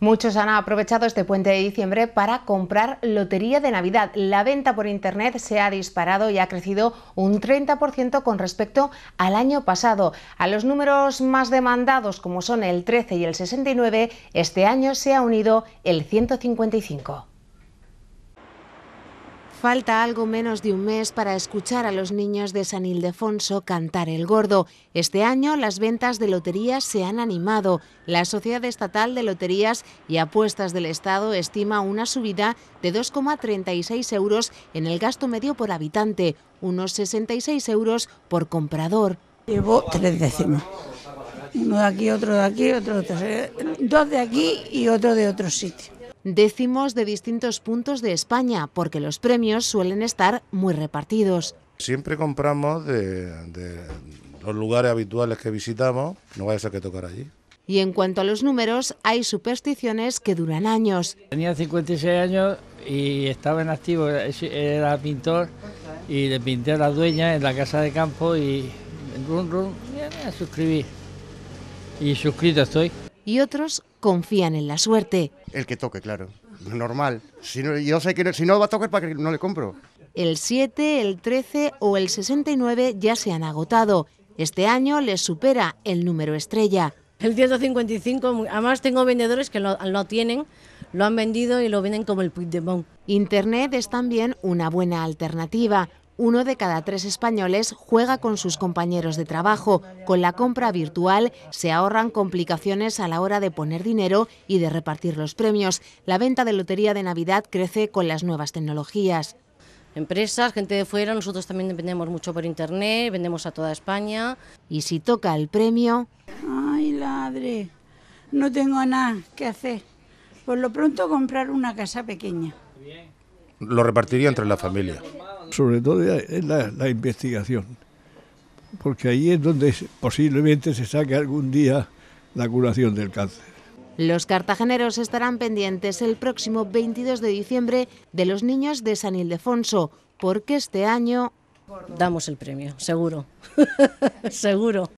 Muchos han aprovechado este puente de diciembre para comprar lotería de Navidad. La venta por Internet se ha disparado y ha crecido un 30% con respecto al año pasado. A los números más demandados, como son el 13 y el 69, este año se ha unido el 155. Falta algo menos de un mes para escuchar a los niños de San Ildefonso cantar el gordo. Este año las ventas de loterías se han animado. La Sociedad Estatal de Loterías y Apuestas del Estado estima una subida de 2,36 euros en el gasto medio por habitante, unos 66 euros por comprador. Llevo tres décimos. Uno de aquí, otro de aquí, otro de otro. Dos de aquí y otro de otro sitio décimos de distintos puntos de España, porque los premios suelen estar muy repartidos. Siempre compramos de, los lugares habituales que visitamos, no vaya a ser que tocar allí. Y en cuanto a los números, hay supersticiones que duran años. Tenía 56 años y estaba en activo, era pintor y le pinté a la dueña en la casa de campo y run run, suscribí. Y suscrito estoy y otros confían en la suerte. El que toque, claro, normal. Si no, yo sé que si no va a tocar, ¿para que no le compro? El 7, el 13 o el 69 ya se han agotado. Este año les supera el número estrella. El 155, además tengo vendedores que lo, tienen, lo han vendido y lo venden como el Puigdemont. Internet es también una buena alternativa uno de cada tres españoles juega con sus compañeros de trabajo. Con la compra virtual se ahorran complicaciones a la hora de poner dinero y de repartir los premios. La venta de lotería de Navidad crece con las nuevas tecnologías empresas, gente de fuera, nosotros también vendemos mucho por internet, vendemos a toda España. Y si toca el premio... Ay, ladre, no tengo nada que hacer. Por lo pronto comprar una casa pequeña. Lo repartiría entre la familia sobre todo en la, la investigación, porque ahí es donde posiblemente se saque algún día la curación del cáncer. Los cartageneros estarán pendientes el próximo 22 de diciembre de los niños de San Ildefonso, porque este año... Damos el premio, seguro, seguro.